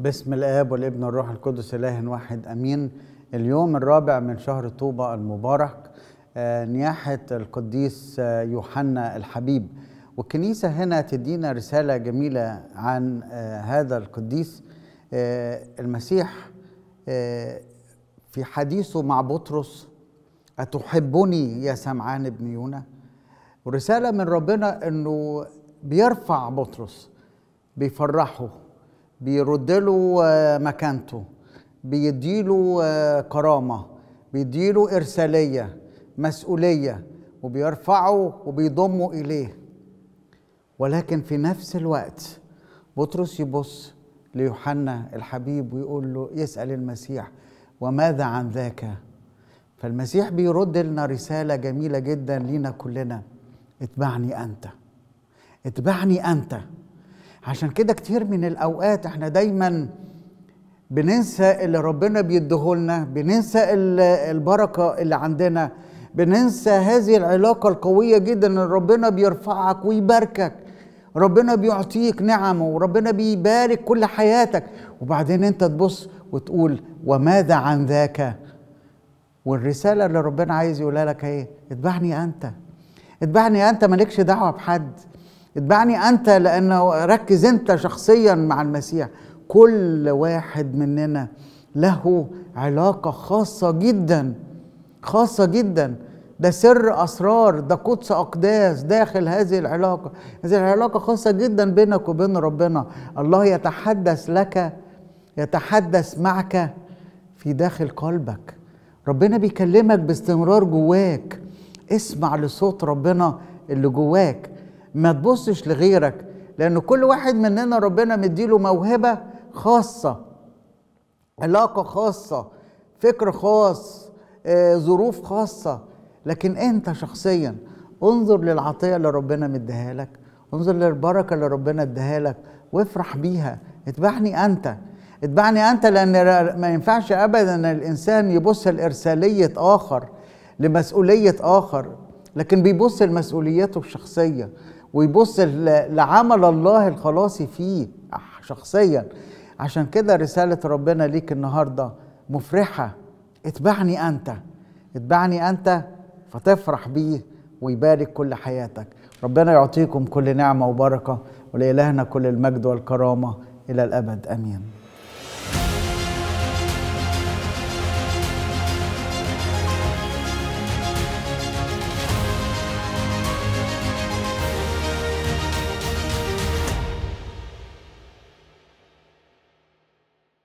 باسم الآب والابن والروح القدس إله واحد أمين اليوم الرابع من شهر طوبة المبارك آه، نياحة القديس آه، يوحنا الحبيب والكنيسة هنا تدينا رسالة جميلة عن آه، هذا القديس المسيح في حديثه مع بطرس أتحبني يا سمعان ابن يونا ورسالة من ربنا أنه بيرفع بطرس بيفرحه بيرد له آه، مكانته بيديله آه، كرامه بيديله ارساليه مسؤوليه وبيرفعه وبيضمه اليه ولكن في نفس الوقت بطرس يبص ليوحنا الحبيب ويقول له يسال المسيح وماذا عن ذاك فالمسيح بيرد لنا رساله جميله جدا لينا كلنا اتبعني انت اتبعني انت عشان كده كتير من الاوقات احنا دايما بننسى اللي ربنا بيديهولنا بننسى البركه اللي عندنا بننسى هذه العلاقه القويه جدا ان ربنا بيرفعك ويباركك ربنا بيعطيك نعمه وربنا بيبارك كل حياتك وبعدين انت تبص وتقول وماذا عن ذاك والرساله اللي ربنا عايز يقولها لك ايه اتبعني انت اتبعني انت مالكش دعوه بحد اتبعني انت لانه ركز انت شخصيا مع المسيح كل واحد مننا له علاقه خاصه جدا خاصه جدا ده سر اسرار ده قدس اقداس داخل هذه العلاقه هذه العلاقه خاصه جدا بينك وبين ربنا الله يتحدث لك يتحدث معك في داخل قلبك ربنا بيكلمك باستمرار جواك اسمع لصوت ربنا اللي جواك ما تبصش لغيرك لأن كل واحد مننا ربنا مديله موهبة خاصة علاقة خاصة فكر خاص آه، ظروف خاصة لكن أنت شخصيا انظر للعطية اللي ربنا مديها لك انظر للبركة اللي ربنا اديها لك وافرح بيها اتبعني أنت اتبعني أنت لأن ما ينفعش أبدا أن الإنسان يبص لإرسالية آخر لمسؤولية آخر لكن بيبص لمسؤوليته الشخصية ويبص لعمل الله الخلاصي فيه شخصيا عشان كده رسالة ربنا ليك النهاردة مفرحة اتبعني أنت اتبعني أنت فتفرح بيه ويبارك كل حياتك ربنا يعطيكم كل نعمة وبركة ولإلهنا كل المجد والكرامة إلى الأبد أمين